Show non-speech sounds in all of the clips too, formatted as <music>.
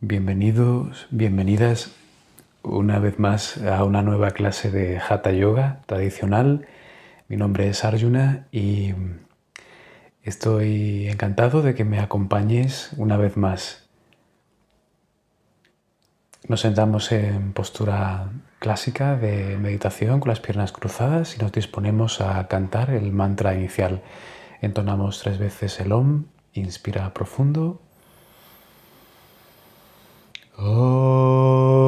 Bienvenidos, bienvenidas una vez más a una nueva clase de Hatha Yoga tradicional. Mi nombre es Arjuna y estoy encantado de que me acompañes una vez más. Nos sentamos en postura clásica de meditación con las piernas cruzadas y nos disponemos a cantar el mantra inicial. Entonamos tres veces el OM, inspira profundo Oh.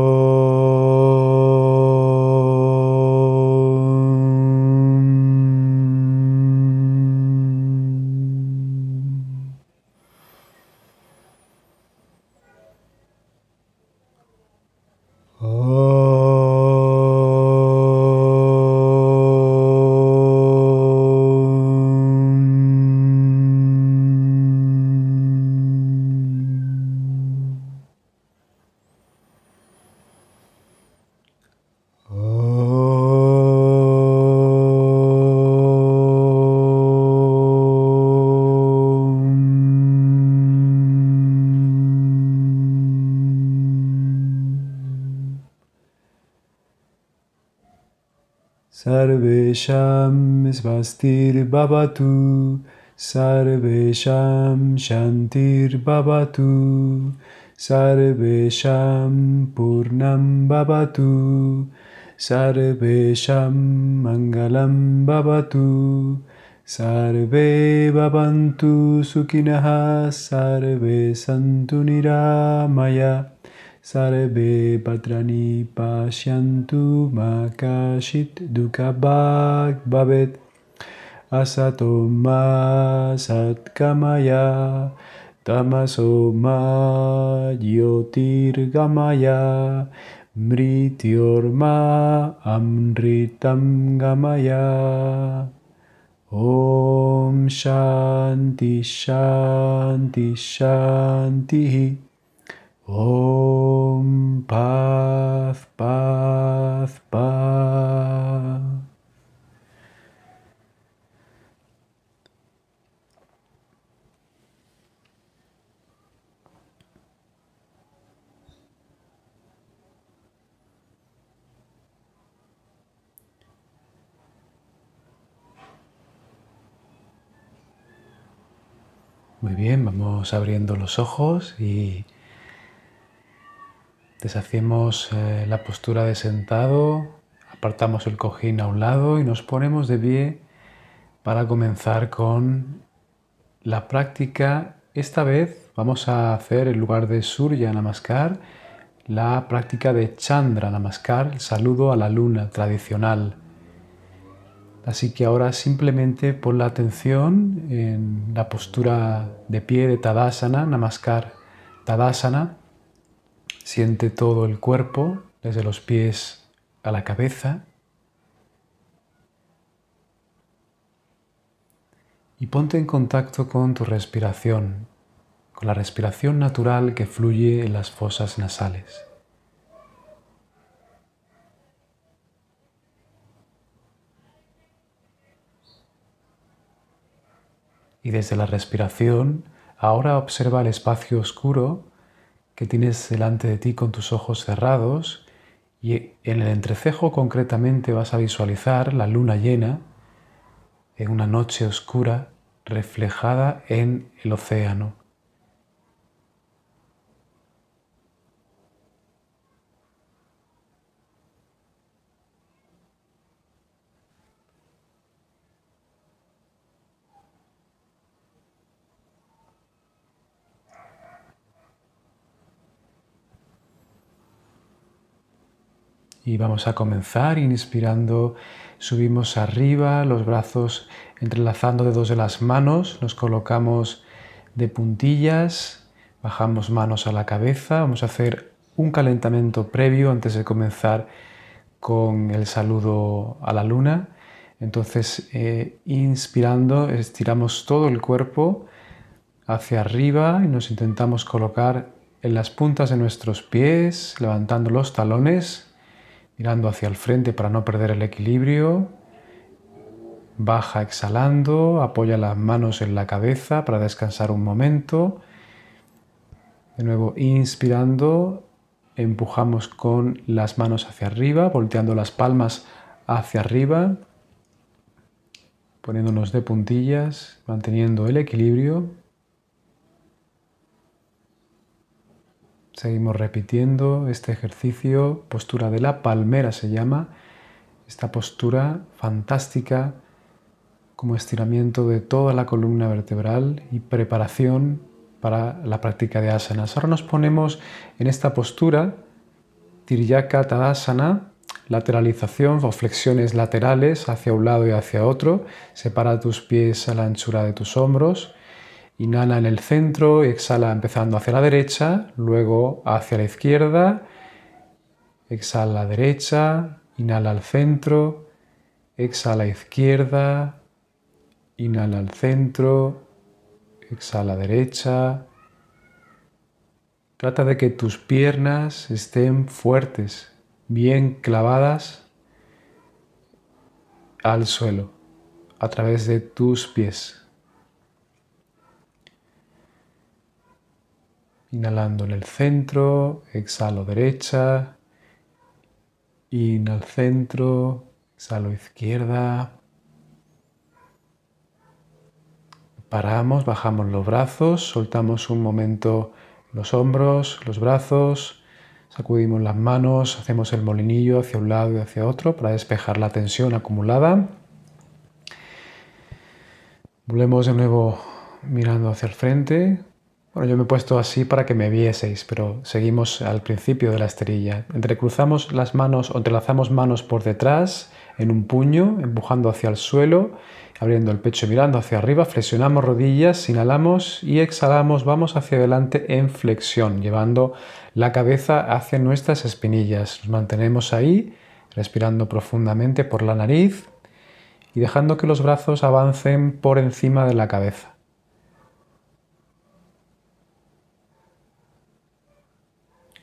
ेषां स्वस्तिर्भवतु सर्वेषां शान्तिर्भवतु सर्वेषां पूर्णं भवतु सर्वेषां मङ्गलं भवतु सर्वे भवन्तु सुखिनः सर्वे सन्तु निरामया सर्वे पत्राणि पाष्यन्तु मा काशित् दुःखभाग् भवेत् असतो मा सद्गमय तमसो मा योतिर्गमया मृत्योर्मा अमृतं गमय ॐ शान्तिशान्तिः Om paz, paz, paz. Muy bien, vamos abriendo los ojos y Deshacemos eh, la postura de sentado, apartamos el cojín a un lado y nos ponemos de pie para comenzar con la práctica. Esta vez vamos a hacer en lugar de Surya Namaskar la práctica de Chandra Namaskar, saludo a la luna tradicional. Así que ahora simplemente pon la atención en la postura de pie de Tadasana, Namaskar Tadasana Siente todo el cuerpo, desde los pies a la cabeza. Y ponte en contacto con tu respiración, con la respiración natural que fluye en las fosas nasales. Y desde la respiración, ahora observa el espacio oscuro que tienes delante de ti con tus ojos cerrados y en el entrecejo concretamente vas a visualizar la luna llena en una noche oscura reflejada en el océano. Y vamos a comenzar inspirando, subimos arriba, los brazos entrelazando dedos de las manos, nos colocamos de puntillas, bajamos manos a la cabeza, vamos a hacer un calentamiento previo antes de comenzar con el saludo a la luna. Entonces, eh, inspirando, estiramos todo el cuerpo hacia arriba y nos intentamos colocar en las puntas de nuestros pies, levantando los talones mirando hacia el frente para no perder el equilibrio. Baja exhalando, apoya las manos en la cabeza para descansar un momento. De nuevo, inspirando, empujamos con las manos hacia arriba, volteando las palmas hacia arriba, poniéndonos de puntillas, manteniendo el equilibrio. Seguimos repitiendo este ejercicio, postura de la palmera se llama, esta postura fantástica como estiramiento de toda la columna vertebral y preparación para la práctica de asanas. Ahora nos ponemos en esta postura, Tiryaka Tadasana, lateralización o flexiones laterales hacia un lado y hacia otro. Separa tus pies a la anchura de tus hombros. Inhala en el centro exhala empezando hacia la derecha, luego hacia la izquierda. Exhala a la derecha, inhala al centro, exhala a la izquierda, inhala al centro, exhala a la derecha. Trata de que tus piernas estén fuertes, bien clavadas al suelo a través de tus pies. Inhalando en el centro, exhalo derecha, inhalo centro, exhalo izquierda. Paramos, bajamos los brazos, soltamos un momento los hombros, los brazos, sacudimos las manos, hacemos el molinillo hacia un lado y hacia otro para despejar la tensión acumulada. Volvemos de nuevo mirando hacia el frente, bueno, yo me he puesto así para que me vieseis, pero seguimos al principio de la esterilla. Entrecruzamos las manos o entrelazamos manos por detrás en un puño, empujando hacia el suelo, abriendo el pecho y mirando hacia arriba, flexionamos rodillas, inhalamos y exhalamos, vamos hacia adelante en flexión, llevando la cabeza hacia nuestras espinillas. Nos mantenemos ahí, respirando profundamente por la nariz y dejando que los brazos avancen por encima de la cabeza.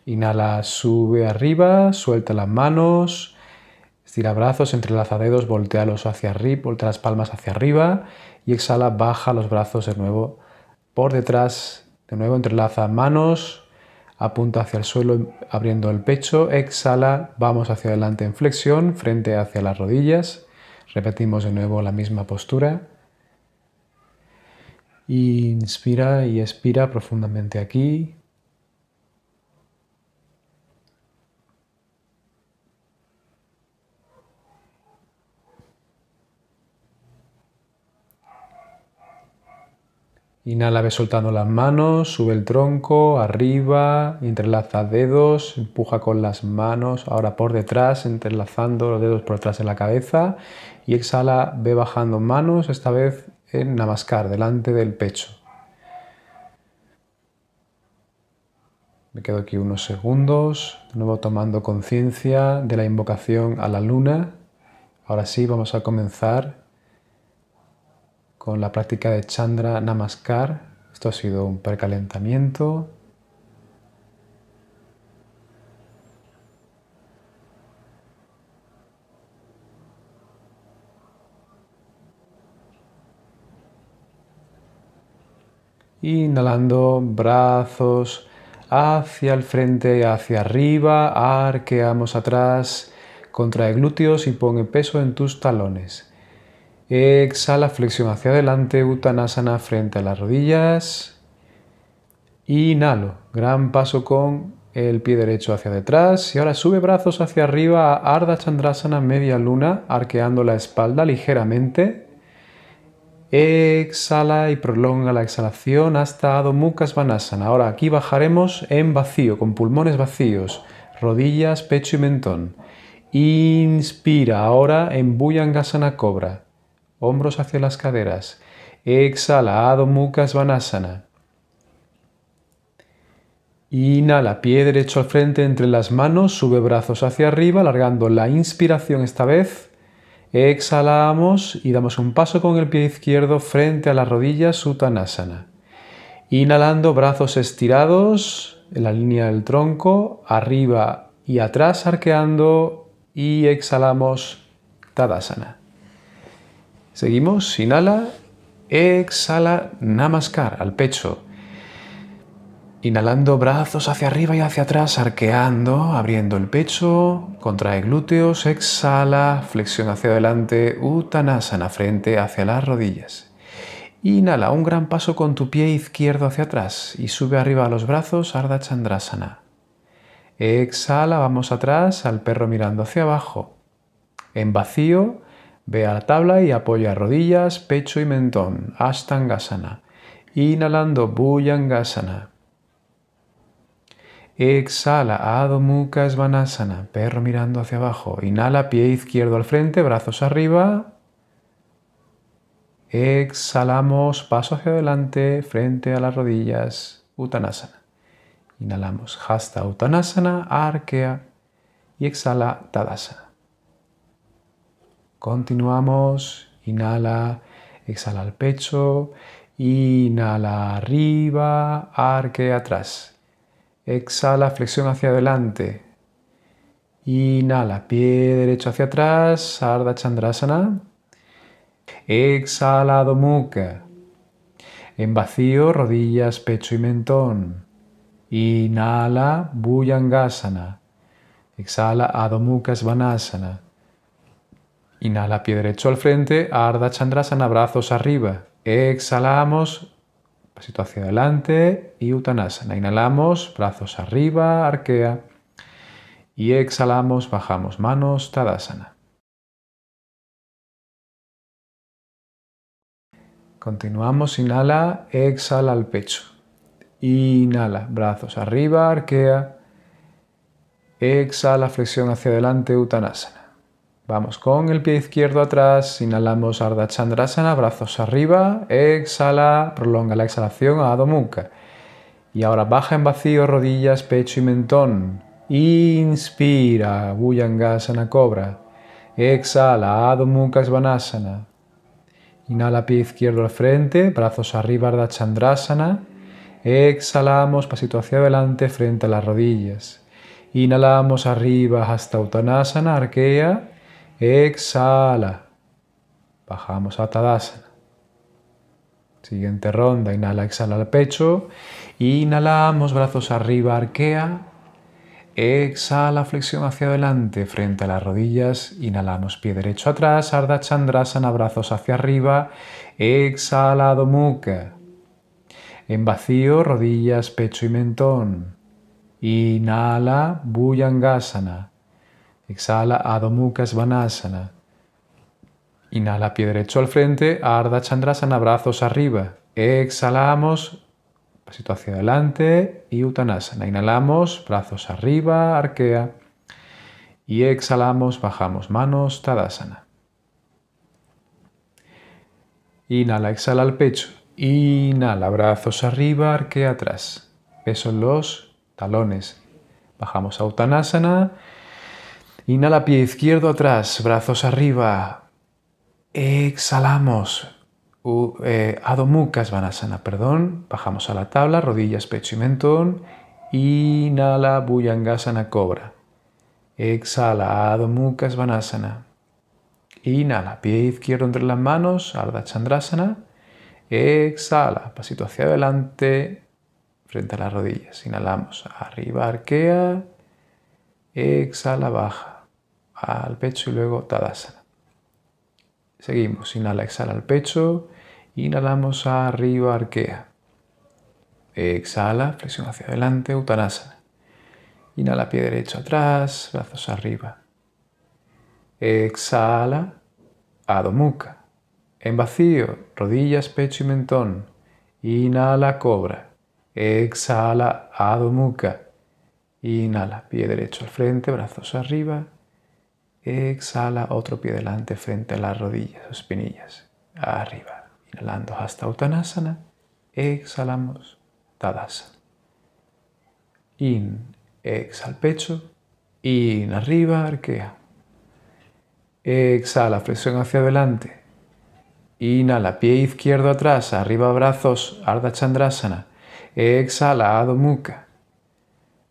Inhala, sube arriba, suelta las manos, estira brazos, entrelaza dedos, voltea los hacia arriba, voltea las palmas hacia arriba y exhala, baja los brazos de nuevo por detrás, de nuevo entrelaza manos, apunta hacia el suelo abriendo el pecho, exhala, vamos hacia adelante en flexión, frente hacia las rodillas, repetimos de nuevo la misma postura. Inspira y expira profundamente aquí, Inhala, ve soltando las manos, sube el tronco, arriba, entrelaza dedos, empuja con las manos, ahora por detrás, entrelazando los dedos por detrás de la cabeza. Y exhala, ve bajando manos, esta vez en Namaskar, delante del pecho. Me quedo aquí unos segundos, de nuevo tomando conciencia de la invocación a la luna. Ahora sí, vamos a comenzar con la práctica de Chandra Namaskar. Esto ha sido un precalentamiento. Inhalando brazos hacia el frente, y hacia arriba, arqueamos atrás, contrae glúteos y pone peso en tus talones. Exhala, flexión hacia adelante, Uttanasana frente a las rodillas. Inhalo, gran paso con el pie derecho hacia detrás. Y ahora sube brazos hacia arriba a Ardha Chandrasana media luna, arqueando la espalda ligeramente. Exhala y prolonga la exhalación hasta Adho Mukha Svanasana. Ahora aquí bajaremos en vacío, con pulmones vacíos, rodillas, pecho y mentón. Inspira ahora en Bhujangasana Cobra hombros hacia las caderas. Exhala, Adho Mukha Svanasana. Inhala, pie derecho al frente entre las manos, sube brazos hacia arriba, alargando la inspiración esta vez. Exhalamos y damos un paso con el pie izquierdo frente a las rodillas, sutanasana. Inhalando, brazos estirados en la línea del tronco, arriba y atrás arqueando y exhalamos, Tadasana. Seguimos, inhala, exhala, namaskar, al pecho. Inhalando brazos hacia arriba y hacia atrás, arqueando, abriendo el pecho, contrae glúteos, exhala, flexión hacia adelante, uttanasana, frente hacia las rodillas. Inhala, un gran paso con tu pie izquierdo hacia atrás y sube arriba a los brazos, Ardha Chandrasana. Exhala, vamos atrás, al perro mirando hacia abajo. En vacío, Ve a la tabla y apoya rodillas, pecho y mentón. Ashtangasana. Inhalando Bhujangasana. Exhala Adho Mukha Svanasana. Perro mirando hacia abajo. Inhala pie izquierdo al frente, brazos arriba. Exhalamos, paso hacia adelante, frente a las rodillas. utanasana. Inhalamos Hasta utanasana, arquea Y exhala Tadasana. Continuamos. Inhala, exhala al pecho. Inhala arriba, arque atrás. Exhala, flexión hacia adelante. Inhala, pie derecho hacia atrás, Ardha Chandrasana. Exhala, Mukha. En vacío, rodillas, pecho y mentón. Inhala, Bhujangasana. Exhala, Adho Mukha Svanasana. Inhala pie derecho al frente, Ardha Chandrasana, brazos arriba. Exhalamos, pasito hacia adelante y utanasana. Inhalamos, brazos arriba, arquea. Y exhalamos, bajamos manos, Tadasana. Continuamos, inhala, exhala al pecho. Inhala, brazos arriba, arquea. Exhala, flexión hacia adelante, Uttanasana. Vamos con el pie izquierdo atrás, inhalamos Ardha Chandrasana, brazos arriba, exhala, prolonga la exhalación a Adho Mukha. Y ahora baja en vacío, rodillas, pecho y mentón. Inspira, Bhujangasana Cobra. Exhala, Adho Mukha Svanasana. Inhala pie izquierdo al frente, brazos arriba, Ardha Chandrasana. Exhalamos, pasito hacia adelante, frente a las rodillas. Inhalamos arriba hasta Uttanasana, arquea. Exhala. Bajamos a Tadasana. Siguiente ronda. Inhala, exhala al pecho. Inhalamos, brazos arriba, arquea. Exhala, flexión hacia adelante, frente a las rodillas. Inhalamos, pie derecho atrás, Ardha Chandrasana, brazos hacia arriba. Exhala, Mukha. En vacío, rodillas, pecho y mentón. Inhala, Bhujangasana. Exhala Adho Mukha Inhala pie derecho al frente, Ardha Chandrasana, brazos arriba. Exhalamos, pasito hacia adelante y Uttanasana. Inhalamos, brazos arriba, arquea. Y exhalamos, bajamos manos, Tadasana. Inhala, exhala al pecho. Inhala, brazos arriba, arquea atrás. Peso en los talones. Bajamos a Uttanasana. Inhala pie izquierdo atrás, brazos arriba. Exhalamos. Uh, eh, Svanasana, perdón. Bajamos a la tabla, rodillas, pecho y mentón. Inhala Bhujangasana Cobra. Exhala Adho Mukha Svanasana. Inhala, pie izquierdo entre las manos, Ardha Chandrasana. Exhala, pasito hacia adelante, frente a las rodillas. Inhalamos, arriba arquea. Exhala, baja al pecho y luego Tadasana. Seguimos, inhala, exhala al pecho, inhalamos arriba, arquea. Exhala, flexión hacia adelante, Uttanasana. Inhala, pie derecho atrás, brazos arriba. Exhala, Adho En vacío, rodillas, pecho y mentón. Inhala, cobra. Exhala, Adho Mukha. Inhala, pie derecho al frente, brazos arriba. Exhala otro pie delante frente a las rodillas o espinillas. Arriba. Inhalando hasta Uttanasana. Exhalamos Tadasana. In. Exhala pecho. In. Arriba. Arquea. Exhala. Flexión hacia adelante. Inhala. Pie izquierdo atrás. Arriba brazos. Ardha Chandrasana. Exhala. Adho Mukha.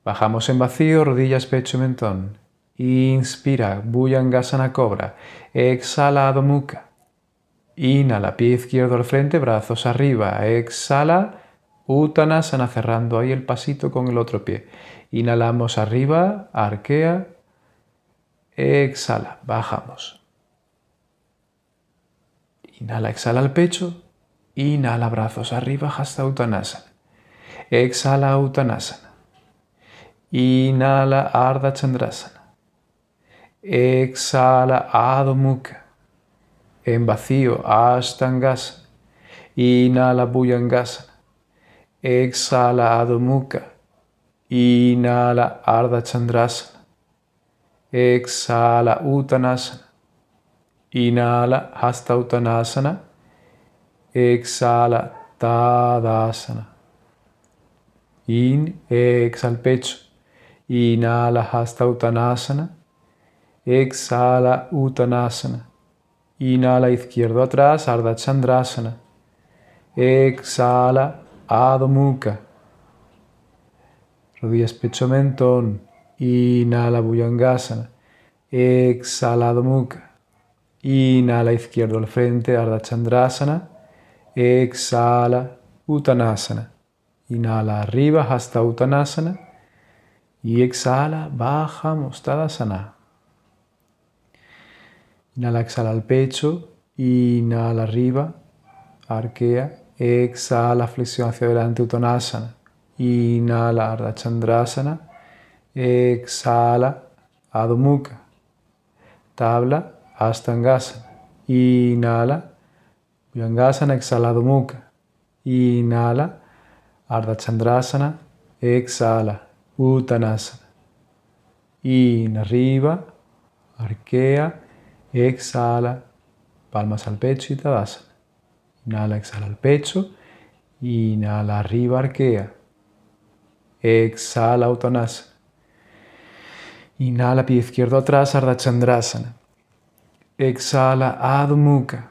Bajamos en vacío. Rodillas, pecho, mentón. Inspira, Bhujangasana Cobra. Exhala, Adho Inhala, pie izquierdo al frente, brazos arriba. Exhala, Uttanasana, cerrando ahí el pasito con el otro pie. Inhalamos arriba, arquea. Exhala, bajamos. Inhala, exhala al pecho. Inhala, brazos arriba, hasta Uttanasana. Exhala, Uttanasana. Inhala, Ardha Chandrasana. Exhala Adho En vacío, Ashtangasana. Inhala Bhujangasana. Exhala Adho Inhala Ardha Chandrasana. Exhala Uttanasana. Inhala Hasta Exhala Tadasana. In, exhala pecho. Inhala Hasta Exhala Uttanasana. Inhala izquierdo atrás, Ardha Chandrasana. Exhala Adho Mukha. Rodillas pecho mentón. Inhala Bhujangasana. Exhala Adho Mukha. Inhala izquierdo al frente, Ardha Chandrasana. Exhala Uttanasana. Inhala arriba hasta Uttanasana. Y exhala, baja, mostadasana. Inhala, exhala al pecho. Inhala arriba. Arquea. Exhala, flexión hacia adelante, Uttanasana. Inhala, Ardha Chandrasana. Exhala, Adho Mukha. Tabla, angasana. Inhala, Yangasana. exhala Adho Mukha. Inhala, Ardha Chandrasana. Exhala, Uttanasana. Inhala, arriba. Arquea exhala, palmas al pecho y tadasana. Inhala, exhala al pecho, inhala arriba, arquea. Exhala, autonasa. Inhala, pie izquierdo atrás, ardachandrasana, Exhala, Adho Mukha.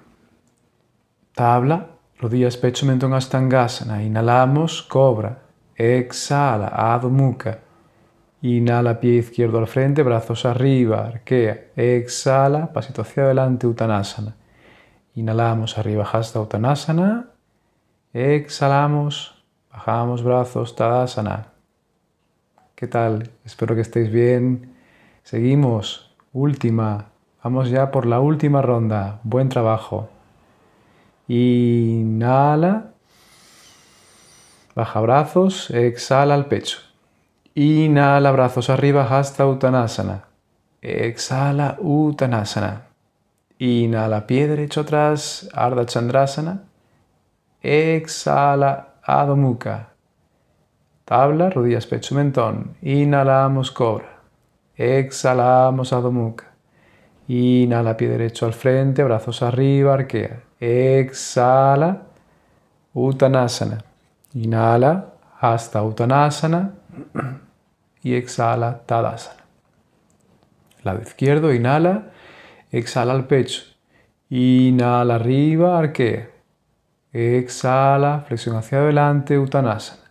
Tabla, rodillas, pecho, mentón, Astangasana. Inhalamos, cobra. Exhala, Adho Mukha. Inhala, pie izquierdo al frente, brazos arriba, arquea. Exhala, pasito hacia adelante, Uttanasana. Inhalamos arriba, hasta Uttanasana. Exhalamos, bajamos brazos, Tadasana. ¿Qué tal? Espero que estéis bien. Seguimos. Última. Vamos ya por la última ronda. Buen trabajo. Inhala. Baja brazos, exhala al pecho. Inhala, brazos arriba hasta Uttanasana. Exhala, Uttanasana. Inhala, pie derecho atrás, Ardha Chandrasana. Exhala, Adho Mukha. Tabla, rodillas, pecho, mentón. Inhalamos, cobra. Exhalamos, Adho Mukha. Inhala, pie derecho al frente, brazos arriba, arquea. Exhala, Uttanasana. Inhala, hasta Uttanasana y exhala Tadasana. Lado izquierdo, inhala, exhala al pecho. Inhala arriba, arquea. Exhala, flexión hacia adelante, Uttanasana.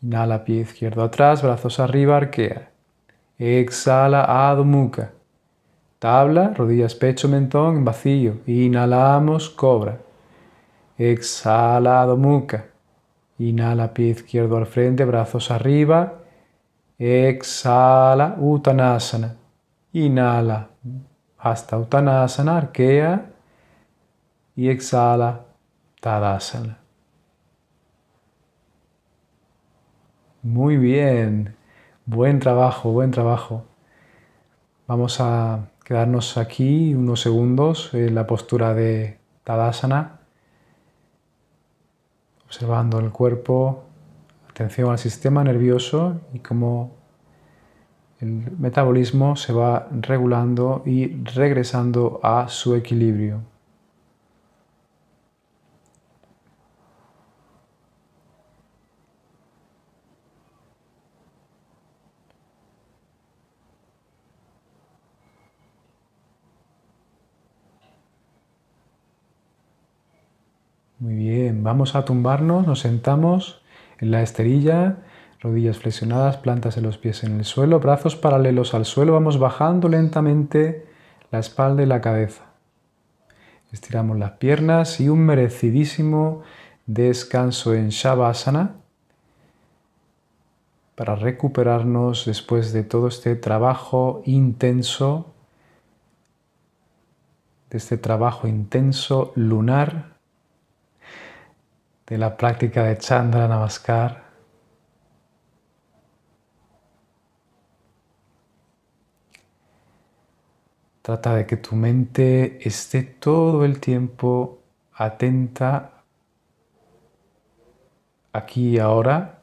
Inhala, pie izquierdo atrás, brazos arriba, arquea. Exhala, Adho Mukha. Tabla, rodillas, pecho, mentón, vacío. Inhalamos, cobra. Exhala, Adho Mukha. Inhala, pie izquierdo al frente, brazos arriba. Exhala, Uttanasana. Inhala hasta Uttanasana, arquea y exhala Tadasana. Muy bien, buen trabajo, buen trabajo. Vamos a quedarnos aquí unos segundos en la postura de Tadasana, observando el cuerpo, atención al sistema nervioso y cómo el metabolismo se va regulando y regresando a su equilibrio. Muy bien, vamos a tumbarnos, nos sentamos la esterilla, rodillas flexionadas, plantas de los pies en el suelo, brazos paralelos al suelo, vamos bajando lentamente la espalda y la cabeza. Estiramos las piernas y un merecidísimo descanso en Shavasana para recuperarnos después de todo este trabajo intenso, de este trabajo intenso lunar de la práctica de Chandra Namaskar. Trata de que tu mente esté todo el tiempo atenta aquí y ahora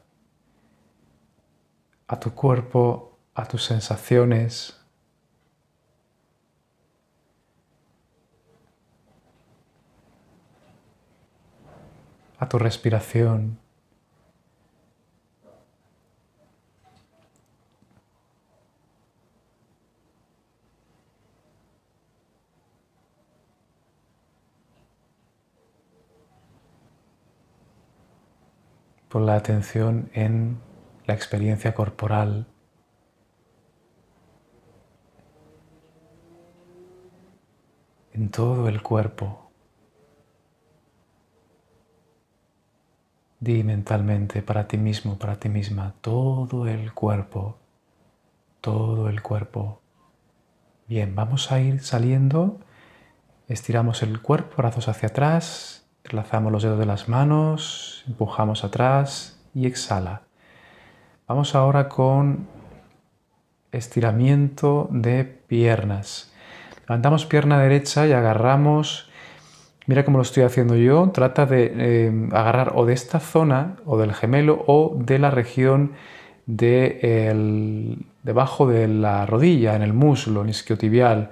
a tu cuerpo, a tus sensaciones, a tu respiración. Por la atención en la experiencia corporal. en todo el cuerpo. Di mentalmente para ti mismo, para ti misma, todo el cuerpo, todo el cuerpo. Bien, vamos a ir saliendo. Estiramos el cuerpo, brazos hacia atrás, relazamos los dedos de las manos, empujamos atrás y exhala. Vamos ahora con estiramiento de piernas. Levantamos pierna derecha y agarramos mira cómo lo estoy haciendo yo, trata de eh, agarrar o de esta zona o del gemelo o de la región de el, debajo de la rodilla, en el muslo, en isquiotibial,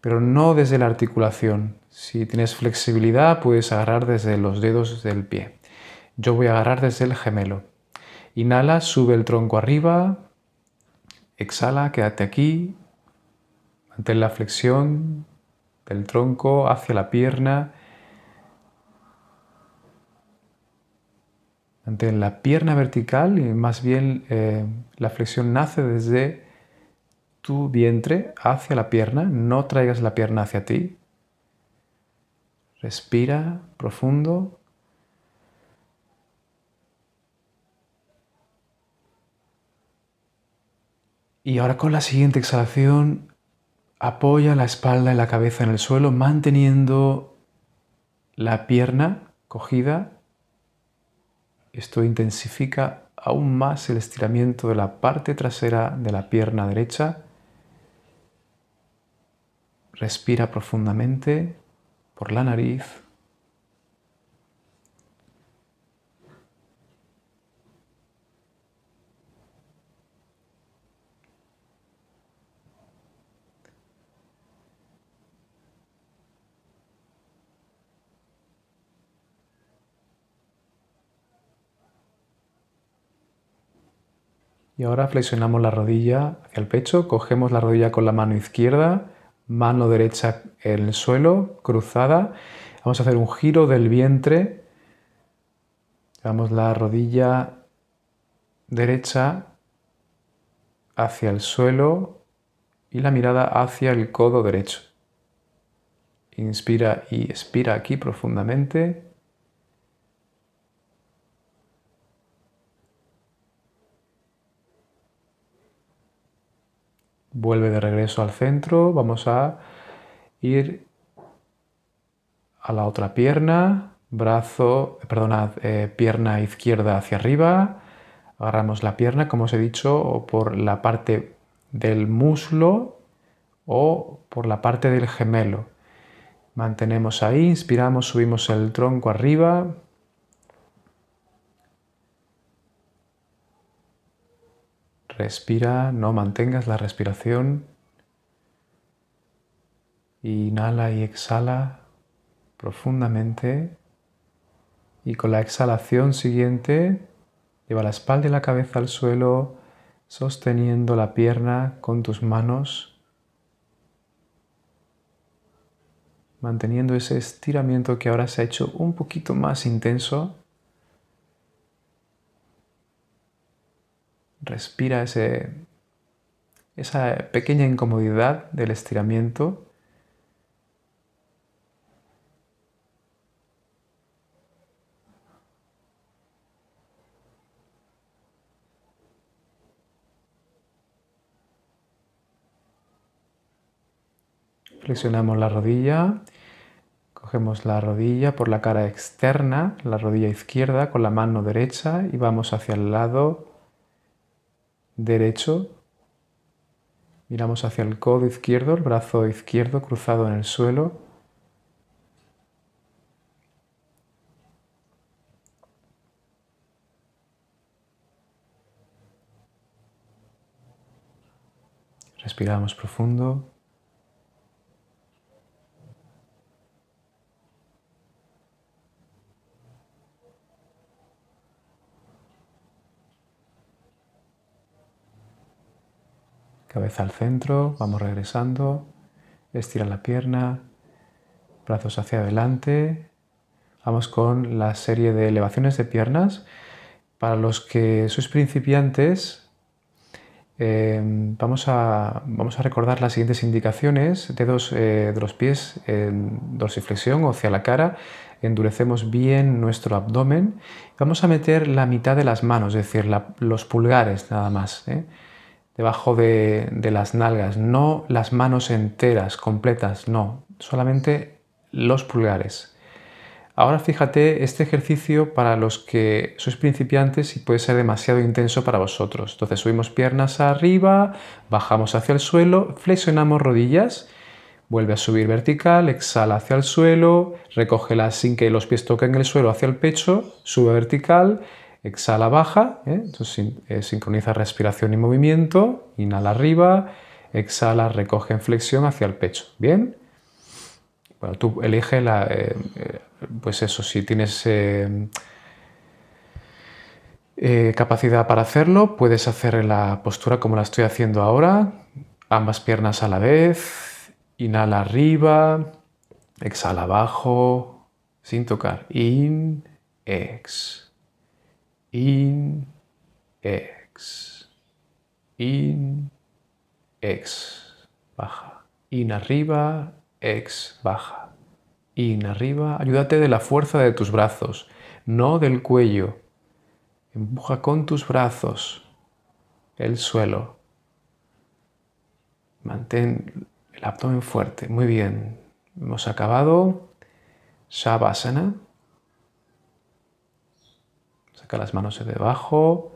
pero no desde la articulación. Si tienes flexibilidad, puedes agarrar desde los dedos del pie. Yo voy a agarrar desde el gemelo. Inhala, sube el tronco arriba, exhala, quédate aquí, mantén la flexión del tronco hacia la pierna ante la pierna vertical y más bien eh, la flexión nace desde tu vientre hacia la pierna, no traigas la pierna hacia ti. Respira profundo. Y ahora con la siguiente exhalación, apoya la espalda y la cabeza en el suelo, manteniendo la pierna cogida esto intensifica aún más el estiramiento de la parte trasera de la pierna derecha. Respira profundamente por la nariz Y ahora flexionamos la rodilla hacia el pecho, cogemos la rodilla con la mano izquierda, mano derecha en el suelo, cruzada. Vamos a hacer un giro del vientre. Llevamos la rodilla derecha hacia el suelo y la mirada hacia el codo derecho. Inspira y expira aquí profundamente. vuelve de regreso al centro, vamos a ir a la otra pierna, brazo, eh, perdonad, eh, pierna izquierda hacia arriba, agarramos la pierna, como os he dicho, por la parte del muslo o por la parte del gemelo. Mantenemos ahí, inspiramos, subimos el tronco arriba, Respira, no mantengas la respiración. Inhala y exhala profundamente. Y con la exhalación siguiente, lleva la espalda y la cabeza al suelo, sosteniendo la pierna con tus manos, manteniendo ese estiramiento que ahora se ha hecho un poquito más intenso Respira ese, esa pequeña incomodidad del estiramiento. Flexionamos la rodilla, cogemos la rodilla por la cara externa, la rodilla izquierda con la mano derecha y vamos hacia el lado derecho, miramos hacia el codo izquierdo, el brazo izquierdo cruzado en el suelo. Respiramos profundo. cabeza al centro, vamos regresando, estira la pierna, brazos hacia adelante, vamos con la serie de elevaciones de piernas. Para los que sois principiantes, eh, vamos, a, recordar las siguientes indicaciones. Dedos eh, de los pies en dorsiflexión o hacia la cara. Endurecemos bien nuestro abdomen. Vamos a meter la mitad de las manos, es decir, los pulgares nada más. ¿eh? debajo de, las nalgas, no las manos enteras, completas, no, solamente los pulgares. Ahora fíjate, este ejercicio para los que sois principiantes y puede ser demasiado intenso para vosotros. Entonces subimos piernas arriba, bajamos hacia el suelo, flexionamos rodillas, vuelve a subir vertical, exhala hacia el suelo, recógela sin que los pies toquen el suelo hacia el pecho, sube vertical, exhala, baja, ¿eh? entonces eh, sincroniza respiración y movimiento, inhala arriba, exhala, recoge en flexión hacia el pecho, ¿bien? Bueno, tú elige, la, eh, pues eso, si tienes capacidad para hacerlo, puedes hacer la postura como la estoy haciendo ahora, ambas piernas a la vez, inhala arriba, exhala abajo, sin tocar, in, ex. In, ex. In, ex. Baja. In arriba, ex. Baja. In arriba. Ayúdate de la fuerza de tus brazos, no del cuello. Empuja con tus brazos el suelo. Mantén el abdomen fuerte. Muy bien. Hemos acabado. Shavasana las manos de debajo,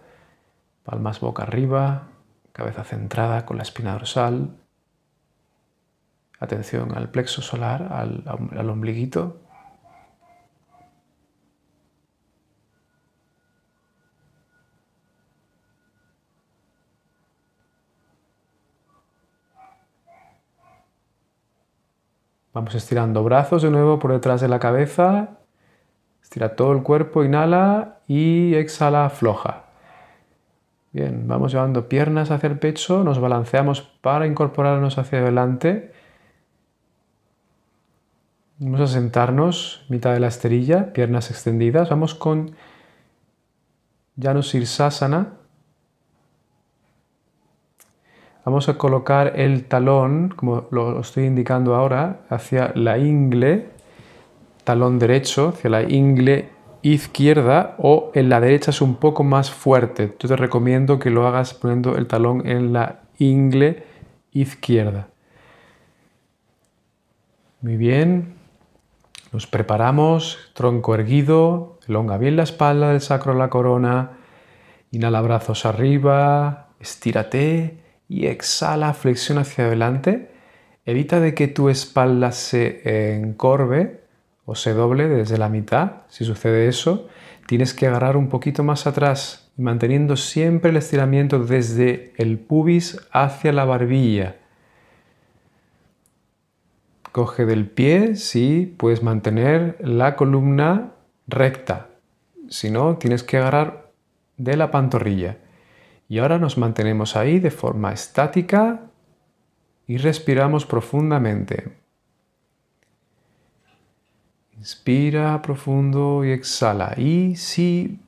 palmas boca arriba, cabeza centrada con la espina dorsal. Atención al plexo solar, al, al ombliguito. Vamos estirando brazos de nuevo por detrás de la cabeza Estira todo el cuerpo, inhala y exhala, floja. Bien, vamos llevando piernas hacia el pecho, nos balanceamos para incorporarnos hacia adelante. Vamos a sentarnos mitad de la esterilla, piernas extendidas. Vamos con Sasana. Vamos a colocar el talón, como lo estoy indicando ahora, hacia la ingle, talón derecho hacia la ingle izquierda o en la derecha es un poco más fuerte. Yo te recomiendo que lo hagas poniendo el talón en la ingle izquierda. Muy bien. Nos preparamos, tronco erguido, elonga bien la espalda del sacro a la corona. Inhala brazos arriba, estírate y exhala, flexión hacia adelante. Evita de que tu espalda se encorve o se doble desde la mitad, si sucede eso, tienes que agarrar un poquito más atrás, manteniendo siempre el estiramiento desde el pubis hacia la barbilla. Coge del pie si puedes mantener la columna recta. Si no, tienes que agarrar de la pantorrilla. Y ahora nos mantenemos ahí de forma estática y respiramos profundamente. Inspira profundo y exhala. Y si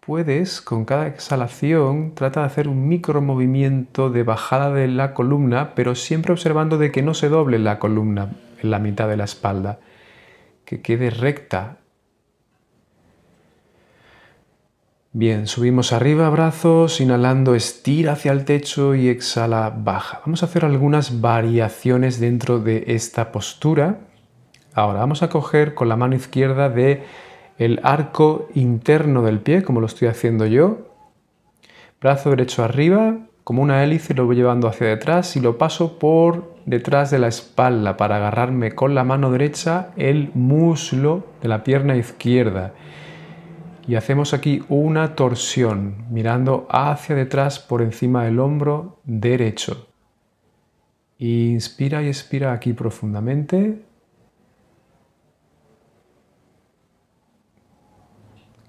puedes, con cada exhalación, trata de hacer un micro movimiento de bajada de la columna, pero siempre observando de que no se doble la columna en la mitad de la espalda, que quede recta. Bien, subimos arriba, brazos, inhalando, estira hacia el techo y exhala, baja. Vamos a hacer algunas variaciones dentro de esta postura Ahora vamos a coger con la mano izquierda de el arco interno del pie, como lo estoy haciendo yo. Brazo derecho arriba, como una hélice lo voy llevando hacia detrás y lo paso por detrás de la espalda para agarrarme con la mano derecha el muslo de la pierna izquierda. Y hacemos aquí una torsión mirando hacia detrás por encima del hombro derecho. Inspira y expira aquí profundamente.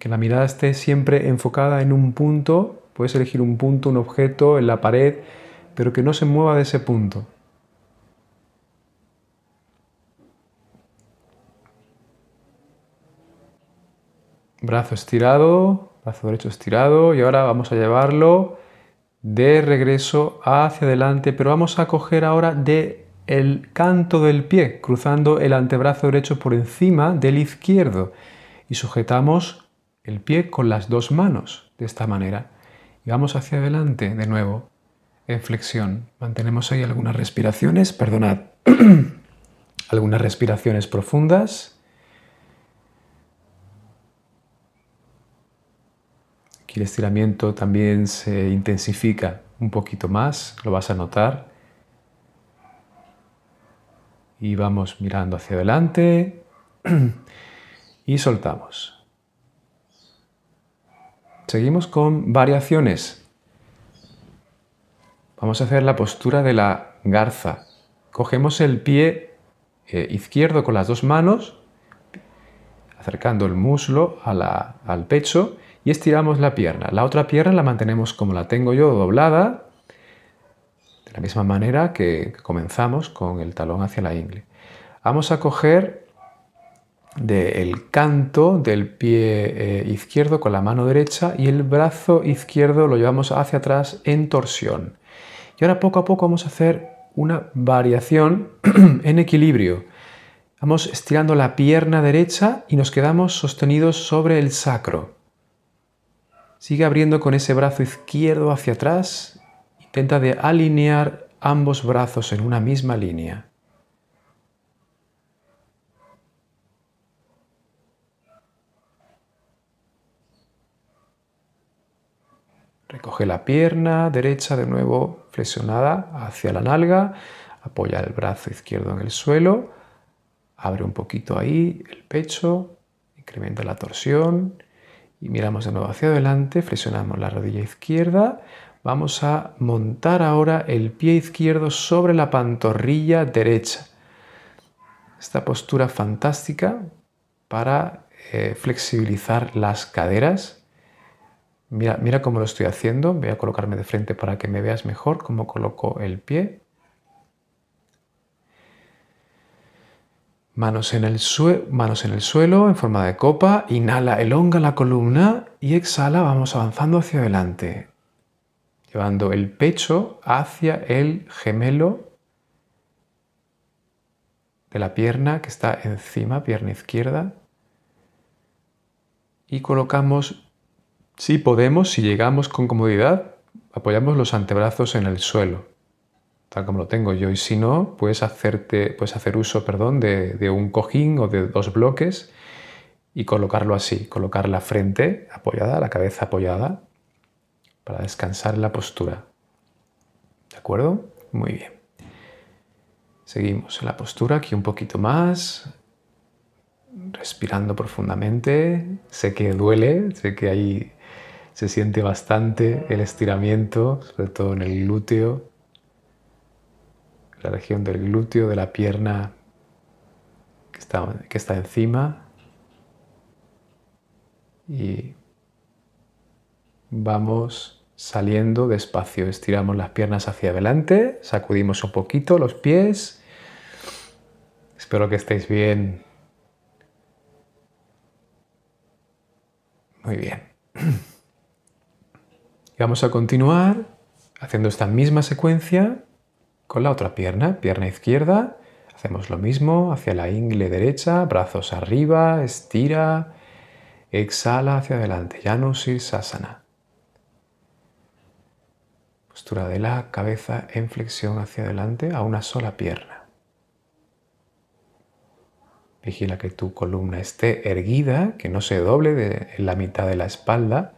que la mirada esté siempre enfocada en un punto, puedes elegir un punto, un objeto, en la pared, pero que no se mueva de ese punto. Brazo estirado, brazo derecho estirado y ahora vamos a llevarlo de regreso hacia adelante, pero vamos a coger ahora de el canto del pie, cruzando el antebrazo derecho por encima del izquierdo y sujetamos el pie con las dos manos de esta manera y vamos hacia adelante de nuevo en flexión. Mantenemos ahí algunas respiraciones, perdonad, <clears throat> algunas respiraciones profundas. Aquí el estiramiento también se intensifica un poquito más, lo vas a notar. Y vamos mirando hacia adelante <clears throat> y soltamos seguimos con variaciones. Vamos a hacer la postura de la garza. Cogemos el pie eh, izquierdo con las dos manos, acercando el muslo al pecho y estiramos la pierna. La otra pierna la mantenemos como la tengo yo, doblada, de la misma manera que comenzamos con el talón hacia la ingle. Vamos a coger del canto del pie eh, izquierdo con la mano derecha y el brazo izquierdo lo llevamos hacia atrás en torsión. Y ahora poco a poco vamos a hacer una variación <clears throat> en equilibrio. Vamos estirando la pierna derecha y nos quedamos sostenidos sobre el sacro. Sigue abriendo con ese brazo izquierdo hacia atrás. Intenta de alinear ambos brazos en una misma línea. Coge la pierna derecha de nuevo flexionada hacia la nalga, apoya el brazo izquierdo en el suelo, abre un poquito ahí el pecho, incrementa la torsión y miramos de nuevo hacia adelante, flexionamos la rodilla izquierda. Vamos a montar ahora el pie izquierdo sobre la pantorrilla derecha. Esta postura fantástica para eh, flexibilizar las caderas Mira, cómo lo estoy haciendo. Voy a colocarme de frente para que me veas mejor cómo coloco el pie. Manos en, el manos en, el suelo en forma de copa, inhala, elonga la columna y exhala, vamos avanzando hacia adelante, llevando el pecho hacia el gemelo de la pierna que está encima, pierna izquierda, y colocamos si podemos, si llegamos con comodidad, apoyamos los antebrazos en el suelo, tal como lo tengo yo, y si no, puedes, hacerte, puedes hacer uso perdón, de, de un cojín o de dos bloques y colocarlo así, colocar la frente apoyada, la cabeza apoyada, para descansar en la postura. ¿De acuerdo? Muy bien. Seguimos en la postura aquí un poquito más, respirando profundamente. Sé que duele, sé que hay se siente bastante el estiramiento, sobre todo en el glúteo, la región del glúteo, de la pierna que está, que está encima. Y vamos saliendo despacio. Estiramos las piernas hacia adelante, sacudimos un poquito los pies. Espero que estéis bien. Muy bien. <clears throat> Y vamos a continuar haciendo esta misma secuencia con la otra pierna, pierna izquierda. Hacemos lo mismo hacia la ingle derecha, brazos arriba, estira, exhala hacia adelante, Sasana. Postura de la cabeza en flexión hacia adelante a una sola pierna. Vigila que tu columna esté erguida, que no se doble en la mitad de la espalda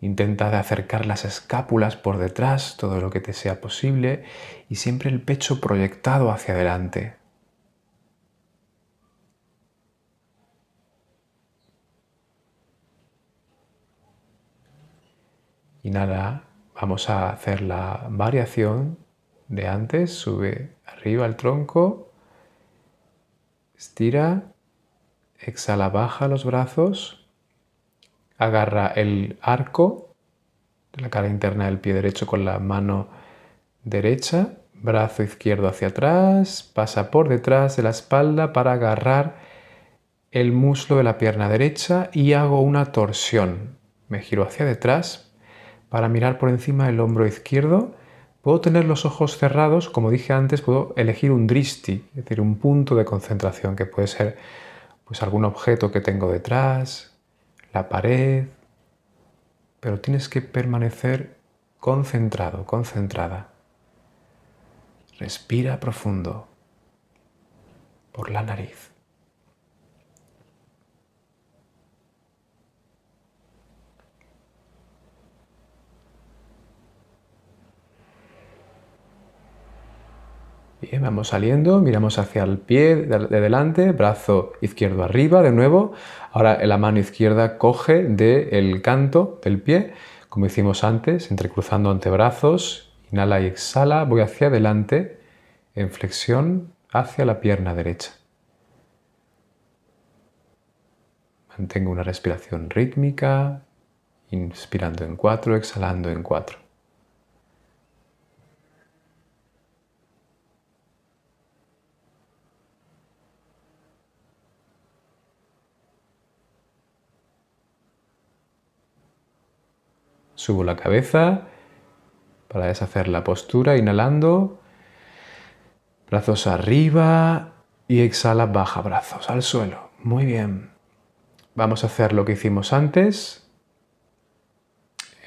Intenta de acercar las escápulas por detrás todo lo que te sea posible y siempre el pecho proyectado hacia adelante. Inhala, vamos a hacer la variación de antes. Sube arriba al tronco, estira, exhala, baja los brazos agarra el arco de la cara interna del pie derecho con la mano derecha, brazo izquierdo hacia atrás, pasa por detrás de la espalda para agarrar el muslo de la pierna derecha y hago una torsión. Me giro hacia detrás para mirar por encima del hombro izquierdo. Puedo tener los ojos cerrados, como dije antes, puedo elegir un dristi, es decir, un punto de concentración que puede ser pues algún objeto que tengo detrás, la pared, pero tienes que permanecer concentrado, concentrada. Respira profundo por la nariz. Bien, vamos saliendo, miramos hacia el pie de delante, brazo izquierdo arriba de nuevo, Ahora la mano izquierda coge del canto del pie, como hicimos antes, entrecruzando antebrazos, inhala y exhala, voy hacia adelante en flexión hacia la pierna derecha. Mantengo una respiración rítmica, inspirando en cuatro, exhalando en cuatro. Subo la cabeza para deshacer la postura, inhalando. Brazos arriba y exhala, baja brazos al suelo. Muy bien. Vamos a hacer lo que hicimos antes.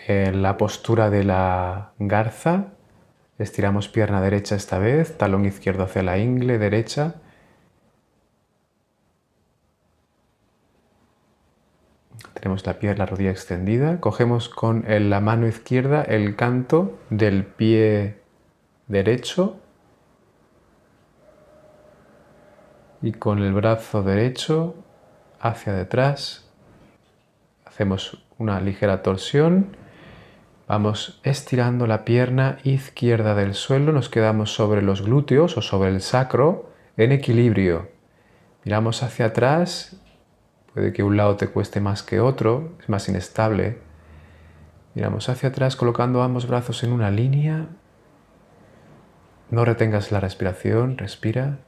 la postura de la garza. Estiramos pierna derecha esta vez, talón izquierdo hacia la ingle derecha Tenemos la pierna, rodilla extendida. Cogemos con la mano izquierda el canto del pie derecho y con el brazo derecho hacia detrás. Hacemos una ligera torsión. Vamos estirando la pierna izquierda del suelo, nos quedamos sobre los glúteos o sobre el sacro en equilibrio. Miramos hacia atrás Puede que un lado te cueste más que otro, es más inestable. Miramos hacia atrás colocando ambos brazos en una línea. No retengas la respiración, respira.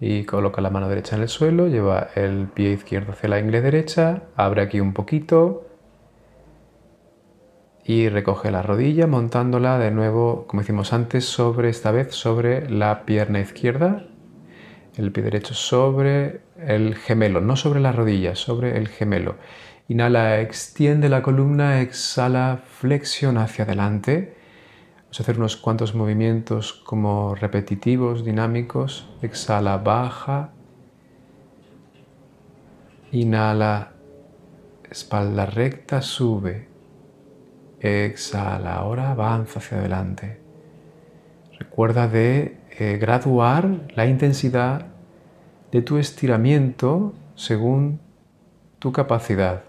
y coloca la mano derecha en el suelo, lleva el pie izquierdo hacia la ingle derecha, abre aquí un poquito, y recoge la rodilla montándola de nuevo, como hicimos antes, sobre esta vez sobre la pierna izquierda, el pie derecho sobre el gemelo, no sobre la rodilla, sobre el gemelo. Inhala, extiende la columna, exhala, flexión hacia adelante. Vamos a hacer unos cuantos movimientos como repetitivos, dinámicos. Exhala, baja. Inhala, espalda recta, sube Exhala, ahora avanza hacia adelante. Recuerda de eh, graduar la intensidad de tu estiramiento según tu capacidad.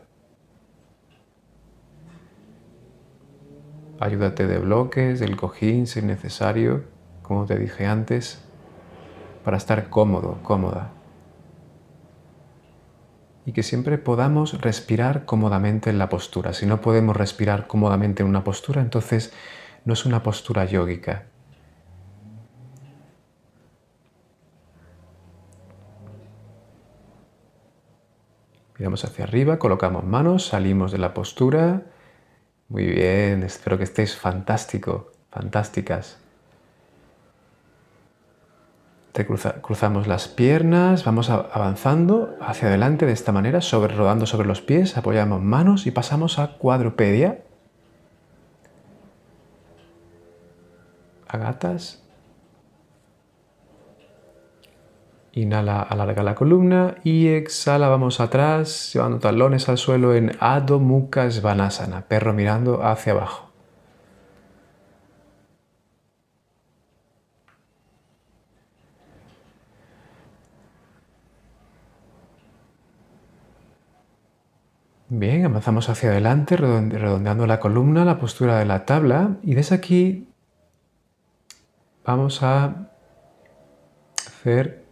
Ayúdate de bloques, del cojín si es necesario, como te dije antes, para estar cómodo, cómoda y que siempre podamos respirar cómodamente en la postura. Si no podemos respirar cómodamente en una postura, entonces no es una postura yógica. Miramos hacia arriba, colocamos manos, salimos de la postura. Muy bien, espero que estéis fantástico, fantásticas cruzamos las piernas, vamos avanzando hacia adelante de esta manera, sobre, rodando sobre los pies, apoyamos manos y pasamos a cuadrupedia. Agatas. Inhala, alarga la columna y exhala, vamos atrás, llevando talones al suelo en Adho Mukha Svanasana, perro mirando hacia abajo. Bien, avanzamos hacia adelante, redondeando la columna, la postura de la tabla, y desde aquí vamos a hacer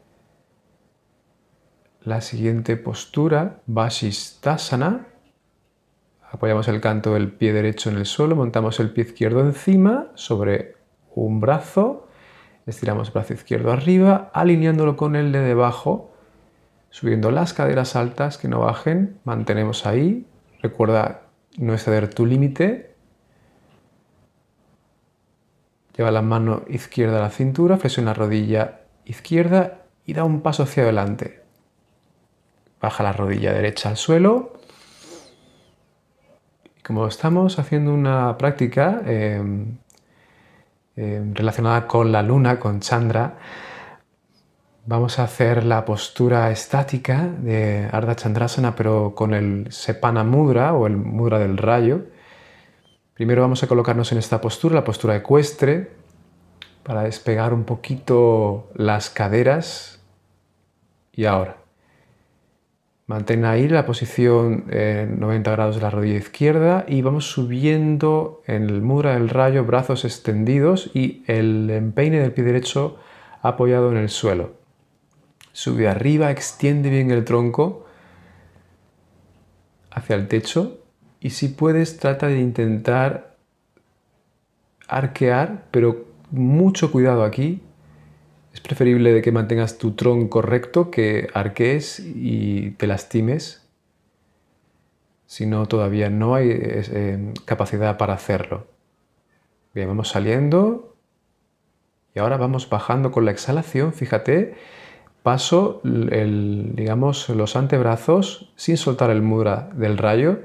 la siguiente postura, Vasisthasana. Apoyamos el canto del pie derecho en el suelo, montamos el pie izquierdo encima sobre un brazo, estiramos el brazo izquierdo arriba, alineándolo con el de debajo, subiendo las caderas altas que no bajen, mantenemos ahí, recuerda no exceder tu límite, lleva la mano izquierda a la cintura, flexiona la rodilla izquierda y da un paso hacia adelante, baja la rodilla derecha al suelo. Como estamos haciendo una práctica em, em, relacionada con la luna, con Chandra, Vamos a hacer la postura estática de Ardha Chandrasana, pero con el Sepana Mudra o el Mudra del Rayo. Primero vamos a colocarnos en esta postura, la postura ecuestre, para despegar un poquito las caderas. Y ahora, mantén ahí la posición en 90 grados de la rodilla izquierda y vamos subiendo en el Mudra del Rayo, brazos extendidos y el empeine del pie derecho apoyado en el suelo sube arriba, extiende bien el tronco hacia el techo y si puedes trata de intentar arquear, pero mucho cuidado aquí. Es preferible de que mantengas tu tronco recto que arquees y te lastimes, si no todavía no hay eh, capacidad para hacerlo. Bien, vamos saliendo y ahora vamos bajando con la exhalación, fíjate paso digamos, los antebrazos sin soltar el mudra del rayo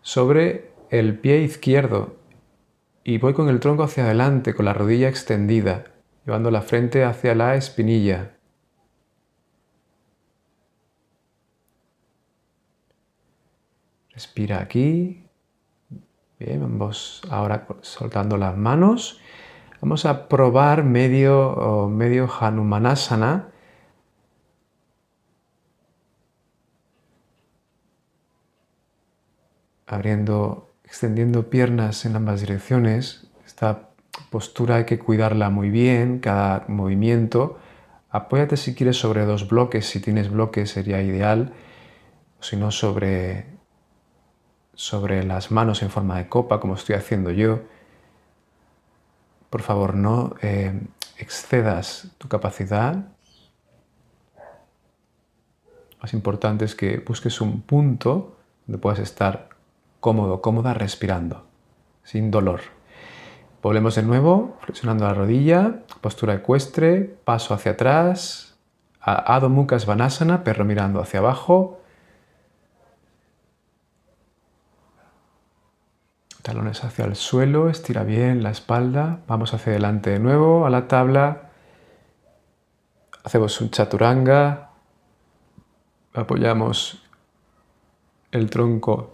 sobre el pie izquierdo y voy con el tronco hacia adelante, con la rodilla extendida, llevando la frente hacia la espinilla. Respira aquí. Bien, vamos ahora soltando las manos. Vamos a probar medio, medio Hanumanasana abriendo, extendiendo piernas en ambas direcciones. Esta postura hay que cuidarla muy bien, cada movimiento. Apóyate si quieres sobre dos bloques, si tienes bloques sería ideal, o si no sobre, sobre las manos en forma de copa, como estoy haciendo yo. Por favor, no eh, excedas tu capacidad. Lo más importante es que busques un punto donde puedas estar cómodo, cómoda, respirando, sin dolor. Volvemos de nuevo, flexionando la rodilla, postura ecuestre, paso hacia atrás, ado Adho Mukha Svanasana, perro mirando hacia abajo, talones hacia el suelo, estira bien la espalda, vamos hacia adelante de nuevo a la tabla, hacemos un chaturanga, apoyamos el tronco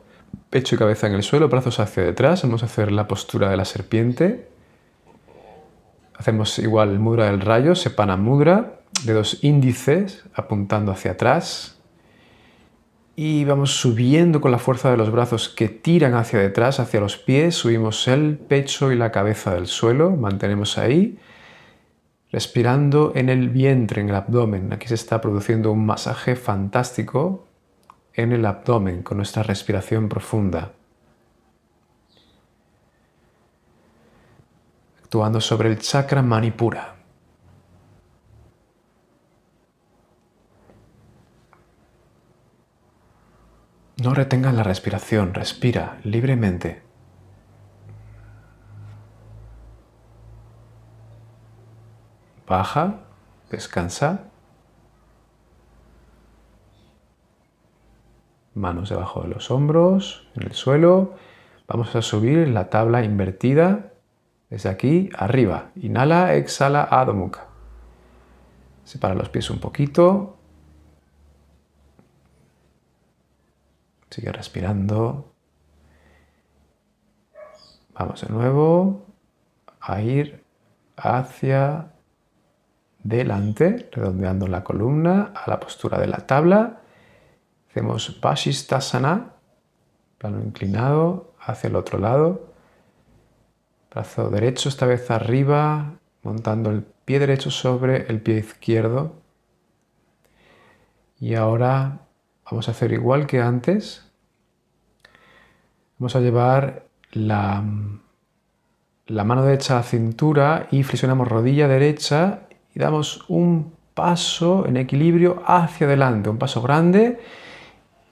pecho y cabeza en el suelo, brazos hacia detrás. Vamos a hacer la postura de la serpiente. Hacemos igual mudra del rayo, sepana mudra, dedos índices apuntando hacia atrás. Y vamos subiendo con la fuerza de los brazos que tiran hacia detrás, hacia los pies. Subimos el pecho y la cabeza del suelo, mantenemos ahí. Respirando en el vientre, en el abdomen. Aquí se está produciendo un masaje fantástico en el abdomen con nuestra respiración profunda, actuando sobre el chakra manipura. No retenga la respiración, respira libremente. Baja, descansa manos debajo de los hombros, en el suelo. Vamos a subir la tabla invertida desde aquí arriba. Inhala, exhala, Adho Mukha. Separa los pies un poquito. Sigue respirando. Vamos de nuevo a ir hacia delante, redondeando la columna a la postura de la tabla. Hacemos Vashisthasana, plano inclinado hacia el otro lado. Brazo derecho esta vez arriba, montando el pie derecho sobre el pie izquierdo. Y ahora vamos a hacer igual que antes. Vamos a llevar la, la mano derecha a cintura y flexionamos rodilla derecha y damos un paso en equilibrio hacia adelante, un paso grande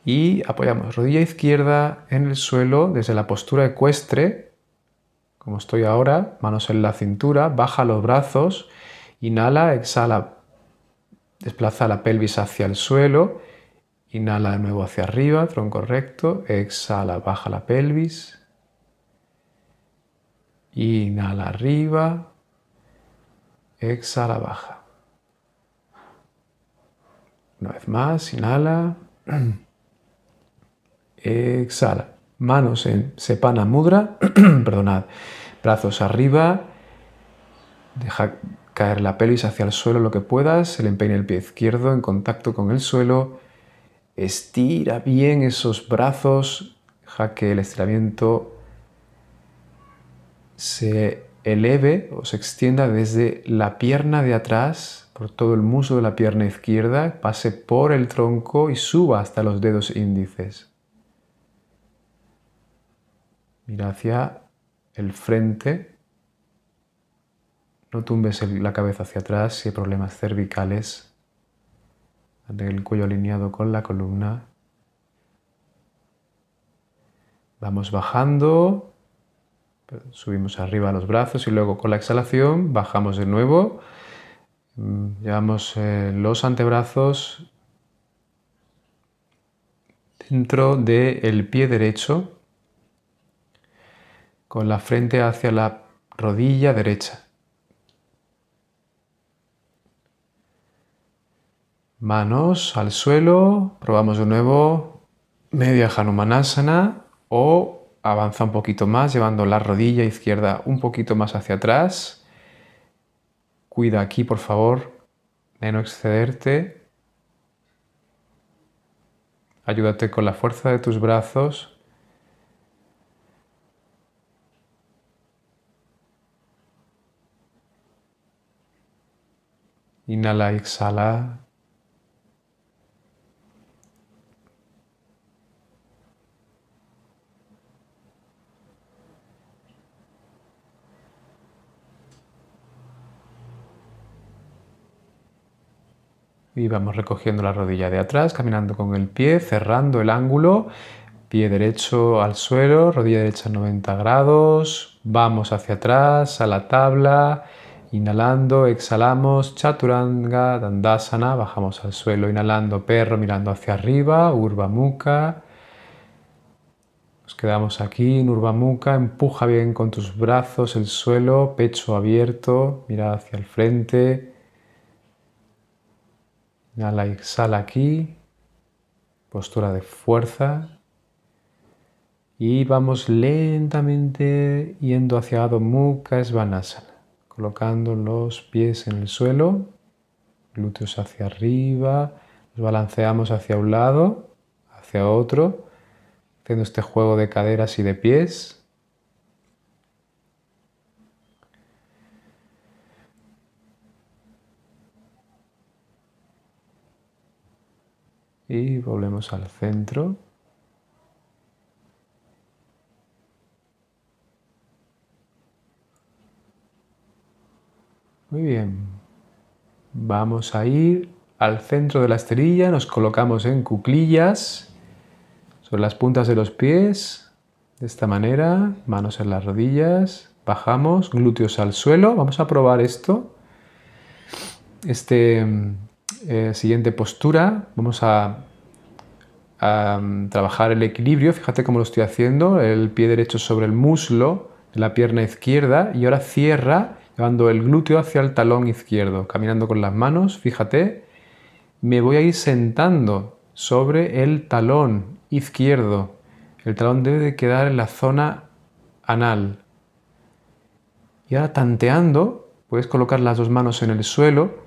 y apoyamos rodilla izquierda en el suelo desde la postura ecuestre, como estoy ahora, manos en la cintura, baja los brazos, inhala, exhala, desplaza la pelvis hacia el suelo, inhala de nuevo hacia arriba, tronco recto, exhala, baja la pelvis, inhala arriba, exhala, baja. Una vez más, inhala. <clears throat> exhala. Manos en Sepana Mudra, <clears throat> perdonad, brazos arriba, deja caer la pelvis hacia el suelo lo que puedas, el empeine del pie izquierdo en contacto con el suelo, estira bien esos brazos, deja que el estiramiento se eleve o se extienda desde la pierna de atrás, por todo el muslo de la pierna izquierda, pase por el tronco y suba hasta los dedos índices. Mira hacia el frente. No tumbes la cabeza hacia atrás si hay problemas cervicales. Mantén el cuello alineado con la columna. Vamos bajando. Subimos arriba los brazos y luego con la exhalación bajamos de nuevo. Llevamos eh, los antebrazos dentro del pie derecho con la frente hacia la rodilla derecha. Manos al suelo, probamos de nuevo media Hanumanasana o avanza un poquito más llevando la rodilla izquierda un poquito más hacia atrás. Cuida aquí, por favor, de no excederte. Ayúdate con la fuerza de tus brazos Inhala, exhala. Y vamos recogiendo la rodilla de atrás, caminando con el pie, cerrando el ángulo, pie derecho al suelo, rodilla derecha a 90 grados, vamos hacia atrás, a la tabla, Inhalando, exhalamos, chaturanga, dandasana, bajamos al suelo, inhalando, perro mirando hacia arriba, urba Nos quedamos aquí en empuja bien con tus brazos el suelo, pecho abierto, mira hacia el frente. Inhala, exhala aquí, postura de fuerza. Y vamos lentamente yendo hacia Adho Mukha Svanasana colocando los pies en el suelo, glúteos hacia arriba, nos balanceamos hacia un lado, hacia otro, haciendo este juego de caderas y de pies. Y volvemos al centro. Muy bien. Vamos a ir al centro de la esterilla, nos colocamos en cuclillas, sobre las puntas de los pies, de esta manera, manos en las rodillas, bajamos, glúteos al suelo, vamos a probar esto, este eh, siguiente postura, vamos a, a mm, trabajar el equilibrio, fíjate cómo lo estoy haciendo, el pie derecho sobre el muslo, la pierna izquierda y ahora cierra llevando el glúteo hacia el talón izquierdo, caminando con las manos, fíjate, me voy a ir sentando sobre el talón izquierdo. El talón debe de quedar en la zona anal. Y ahora tanteando, puedes colocar las dos manos en el suelo,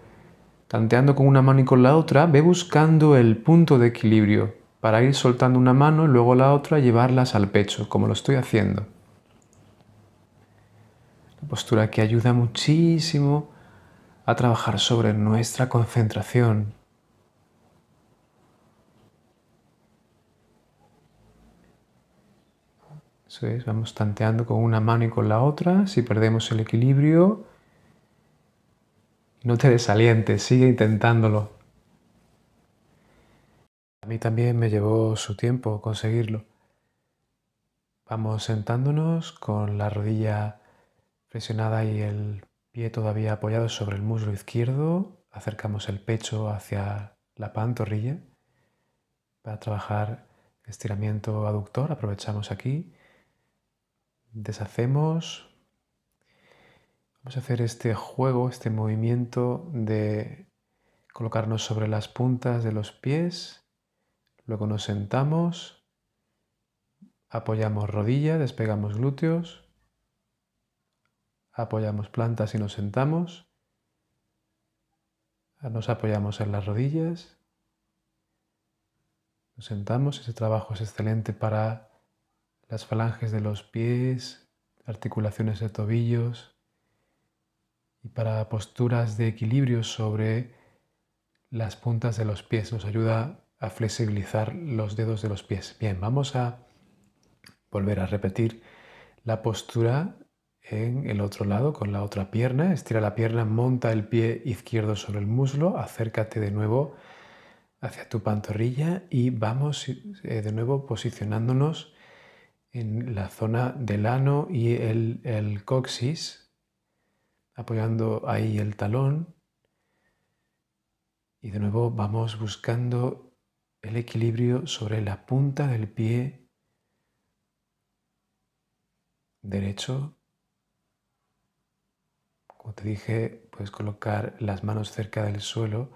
tanteando con una mano y con la otra, ve buscando el punto de equilibrio para ir soltando una mano, y luego la otra, llevarlas al pecho, como lo estoy haciendo postura que ayuda muchísimo a trabajar sobre nuestra concentración. vamos tanteando con una mano y con la otra. Si perdemos el equilibrio, no te desalientes, sigue intentándolo. A mí también me llevó su tiempo conseguirlo. Vamos sentándonos con la rodilla Presionada y el pie todavía apoyado sobre el muslo izquierdo, acercamos el pecho hacia la pantorrilla para trabajar estiramiento aductor. Aprovechamos aquí, deshacemos. Vamos a hacer este juego, este movimiento de colocarnos sobre las puntas de los pies, luego nos sentamos, apoyamos rodilla, despegamos glúteos apoyamos plantas y nos sentamos, ah, nos apoyamos en las rodillas, nos sentamos, ese trabajo es excelente para las falanges de los pies, articulaciones de tobillos y para posturas de equilibrio sobre las puntas de los pies, nos ayuda a flexibilizar los dedos de los pies. Bien, vamos a volver a repetir la postura en el otro lado con la otra pierna. Estira la pierna, monta el pie izquierdo sobre el muslo, acércate de nuevo hacia tu pantorrilla y vamos eh, de nuevo posicionándonos en la zona del ano y el, el coxis, apoyando ahí el talón. Y de nuevo vamos buscando el equilibrio sobre la punta del pie derecho como te dije, puedes colocar las manos cerca del suelo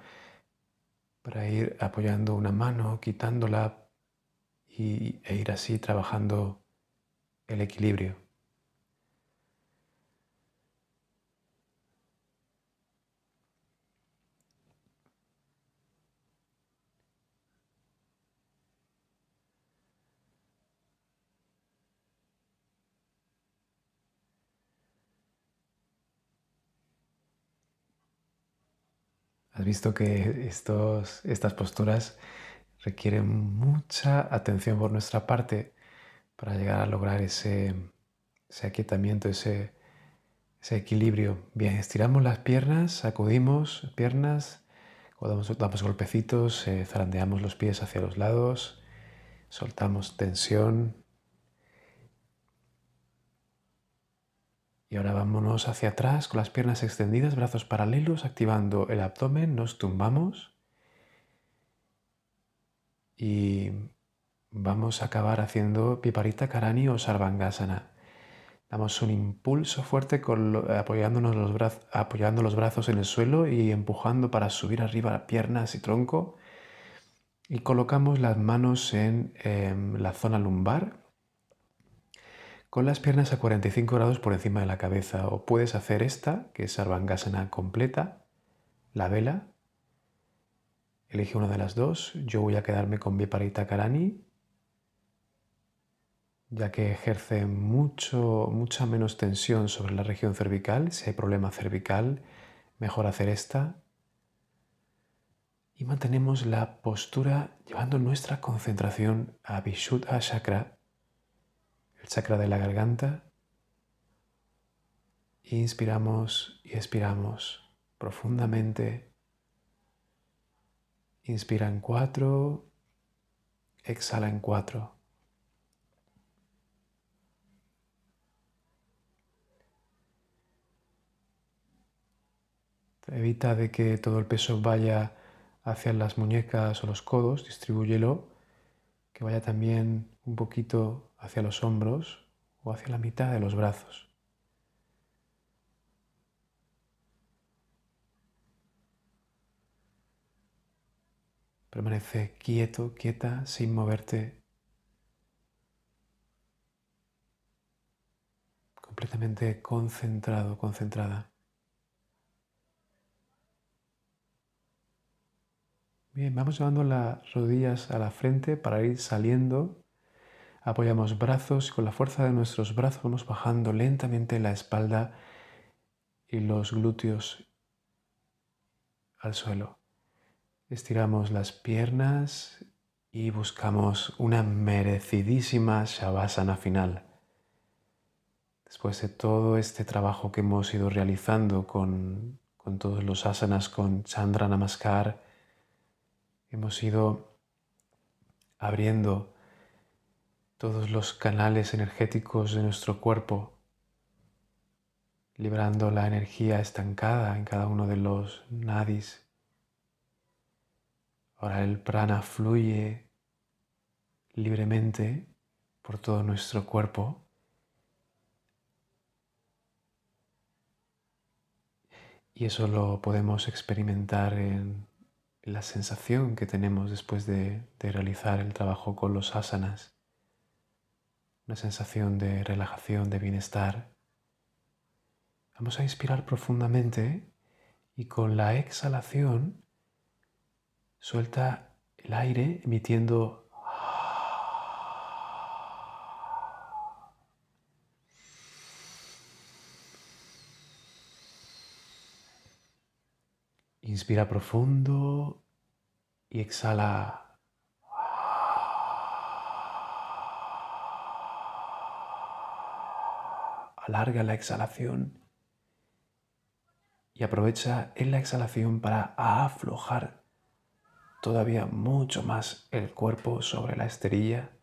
para ir apoyando una mano, quitándola y, e ir así trabajando el equilibrio. visto que estos, estas posturas requieren mucha atención por nuestra parte para llegar a lograr ese, aquietamiento, ese, equilibrio. Bien, estiramos las piernas, sacudimos piernas, damos, golpecitos, eh, zarandeamos los pies hacia los lados, soltamos tensión, Y ahora vámonos hacia atrás con las piernas extendidas, brazos paralelos, activando el abdomen, nos tumbamos. Y vamos a acabar haciendo Piparita Karani o Sarvangasana. Damos un impulso fuerte apoyándonos los brazos, apoyando los brazos en el suelo y empujando para subir arriba las piernas y tronco. Y colocamos las manos en em, la zona lumbar, con las piernas a 45 grados por encima de la cabeza o puedes hacer esta, que es Sarvangasana completa, la vela. Elige una de las dos. Yo voy a quedarme con Viparita Karani, ya que ejerce mucho, mucha menos tensión sobre la región cervical. Si hay problema cervical, mejor hacer esta. Y mantenemos la postura llevando nuestra concentración a Vishuddha Chakra el chakra de la garganta. Inspiramos y expiramos profundamente. Inspira en cuatro, Exhala en cuatro. Evita de que todo el peso vaya hacia las muñecas o los codos, distribúyelo, que vaya también un poquito hacia los hombros o hacia la mitad de los brazos. Permanece quieto, quieta, sin moverte, completamente concentrado, concentrada. Bien, vamos llevando las rodillas a la frente para ir saliendo Apoyamos brazos y con la fuerza de nuestros brazos vamos bajando lentamente la espalda y los glúteos al suelo. Estiramos las piernas y buscamos una merecidísima Shavasana final. Después de todo este trabajo que hemos ido realizando con, con todos los asanas, con Chandra Namaskar, hemos ido abriendo todos los canales energéticos de nuestro cuerpo, librando la energía estancada en cada uno de los nadis. Ahora el prana fluye libremente por todo nuestro cuerpo. Y eso lo podemos experimentar en la sensación que tenemos después de, de realizar el trabajo con los asanas una sensación de relajación, de bienestar. Vamos a inspirar profundamente y con la exhalación suelta el aire emitiendo Inspira profundo y exhala. alarga la exhalación y aprovecha en la exhalación para aflojar todavía mucho más el cuerpo sobre la esterilla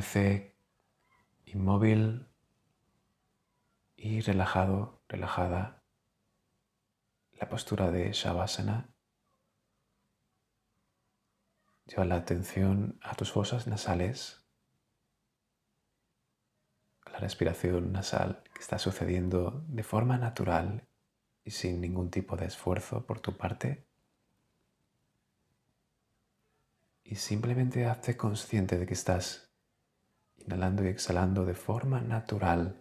permanece inmóvil y relajado, relajada. La postura de Shavasana. Lleva la atención a tus fosas nasales, a la respiración nasal que está sucediendo de forma natural y sin ningún tipo de esfuerzo por tu parte. Y simplemente hazte consciente de que estás inhalando y exhalando de forma natural.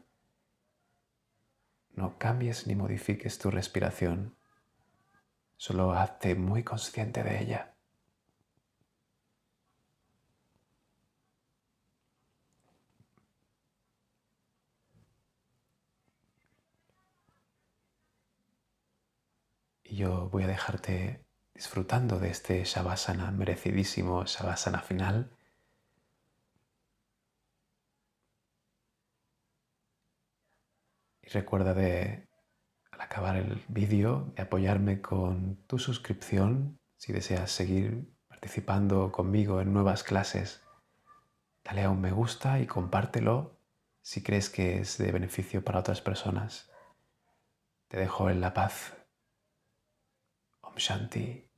No cambies ni modifiques tu respiración, solo hazte muy consciente de ella. Y yo voy a dejarte disfrutando de este Shavasana, merecidísimo Shavasana final recuerda de, al acabar el vídeo, de apoyarme con tu suscripción si deseas seguir participando conmigo en nuevas clases. Dale a un me gusta y compártelo si crees que es de beneficio para otras personas. Te dejo en la paz. Om Shanti.